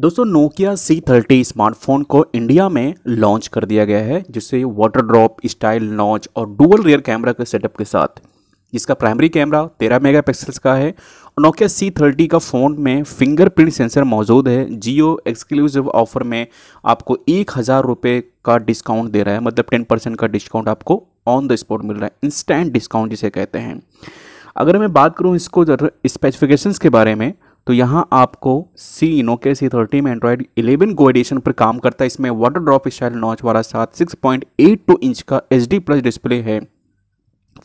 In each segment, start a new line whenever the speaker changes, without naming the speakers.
दोस्तों Nokia C thirty smartphone को India में लॉन्च कर दिया गया है जिसे वाटर ड्रॉप स्टाइल लॉन्च और डुअल रियर कैमरा के सेटअप के साथ जिसका प्राइमरी कैमरा 13 मेगापिक्सल का है और नोकिया सी थर्टी का फ़ोन में फिंगरप्रिंट सेंसर मौजूद है जियो एक्सक्लूसिव ऑफर में आपको एक हज़ार रुपये का डिस्काउंट दे रहा है मतलब टेन परसेंट का डिस्काउंट आपको ऑन द स्पॉट मिल रहा है इंस्टेंट डिस्काउंट जिसे कहते हैं अगर मैं बात करूँ इसको स्पेसिफिकेशंस के बारे में तो यहाँ आपको सी इनो के सी थर्टी में एंड्रॉयड 11 गो एडिशन पर काम करता है इसमें वाटर ड्रॉप स्टाइल नॉच वाला साथ 6.82 इंच का एच प्लस डिस्प्ले है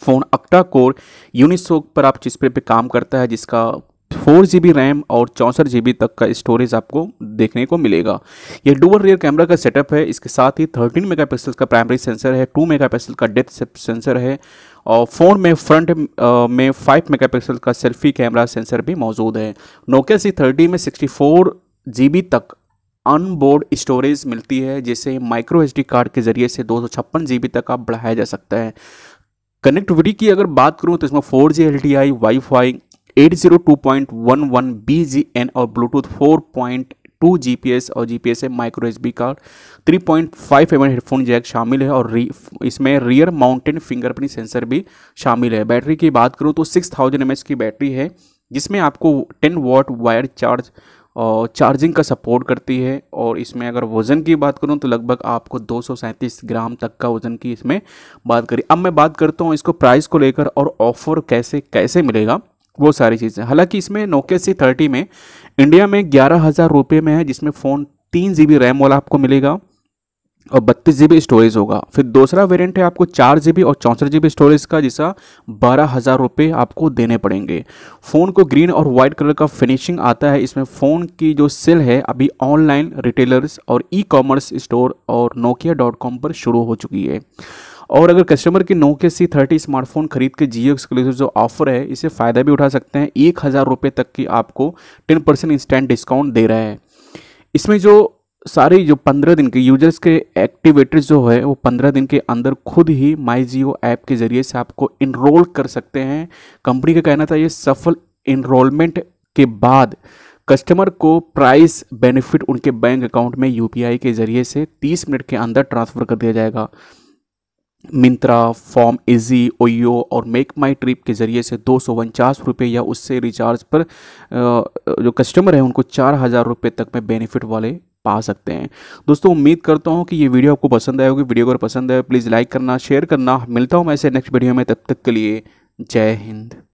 फ़ोन अक्टा कोर यूनिसोक पर आप डिस्प्ले पे काम करता है जिसका फोर जी बी रैम और चौंसठ जी बी तक का स्टोरेज आपको देखने को मिलेगा यह डुअल रियर कैमरा का सेटअप है इसके साथ ही 13 मेगापिक्सल का प्राइमरी सेंसर है 2 मेगापिक्सल का डेप्थ सेंसर है और फ़ोन में फ्रंट में 5 मेगापिक्सल का सेल्फी कैमरा सेंसर भी मौजूद है नोकिया सी थर्टी में सिक्सटी फोर जी बी तक अनबोर्ड स्टोरेज मिलती है जिसे माइक्रो एच कार्ड के जरिए से दो बी तक आप बढ़ाया जा सकता है कनेक्टिविटी की अगर बात करूँ तो इसमें four G L T wi fi 802.11 BGN और ब्लूटूथ 4.2 GPS और GPS है micro S B card three M headphone jack शामिल है और री, इसमें रियर माउंटेन फिंगरप्रिंट सेंसर भी शामिल है बैटरी की बात करूँ तो 6000 थाउजेंड की बैटरी है जिसमें आपको 10 वॉट वायर चार्ज और चार्जिंग का सपोर्ट करती है और इसमें अगर वज़न की बात करूं तो लगभग आपको दो ग्राम तक का वज़न की इसमें बात करी अब मैं बात करता हूं इसको प्राइस को लेकर और ऑफ़र कैसे कैसे मिलेगा वो सारी चीज़ें हालांकि इसमें नोकिया सी थर्टी में इंडिया में ग्यारह हज़ार रुपये में है जिसमें फ़ोन तीन जी रैम वाला आपको मिलेगा और बत्तीस जी स्टोरेज होगा फिर दूसरा वेरिएंट है आपको चार जी और चौंसठ जी स्टोरेज का जिसका बारह हज़ार रुपये आपको देने पड़ेंगे फ़ोन को ग्रीन और वाइट कलर का फिनिशिंग आता है इसमें फ़ोन की जो सेल है अभी ऑनलाइन रिटेलर्स और ई कॉमर्स स्टोर और नोकिया डॉट कॉम पर शुरू हो चुकी है और अगर कस्टमर की नोके सी थर्टी स्मार्टफोन खरीद के जियो एक्सक्लूसिव जो ऑफर है इसे फ़ायदा भी उठा सकते हैं एक हज़ार रुपये तक की आपको टेन परसेंट इंस्टेंट डिस्काउंट दे रहा है इसमें जो सारे जो पंद्रह दिन के यूजर्स के एक्टिवेटर्स जो है वो पंद्रह दिन के अंदर खुद ही माई जियो ऐप के ज़रिए से आपको इनरोल कर सकते हैं कंपनी का कहना था ये सफल इनरोलमेंट के बाद कस्टमर को प्राइस बेनिफिट उनके बैंक अकाउंट में यूपीआई के ज़रिए से 30 मिनट के अंदर ट्रांसफ़र कर दिया जाएगा मिंत्रा फॉर्म इजी ओयो और मेक माई ट्रिप के ज़रिए से दो सौ उनचास रुपये या उससे रिचार्ज पर जो कस्टमर हैं उनको चार हज़ार रुपये तक में बेनिफिट वाले पा सकते हैं दोस्तों उम्मीद करता हूँ कि ये वीडियो आपको पसंद आए होगी वीडियो अगर पसंद आए प्लीज़ लाइक करना शेयर करना मिलता हूँ मैं ऐसे नेक्स्ट वीडियो में तब तक के लिए जय हिंद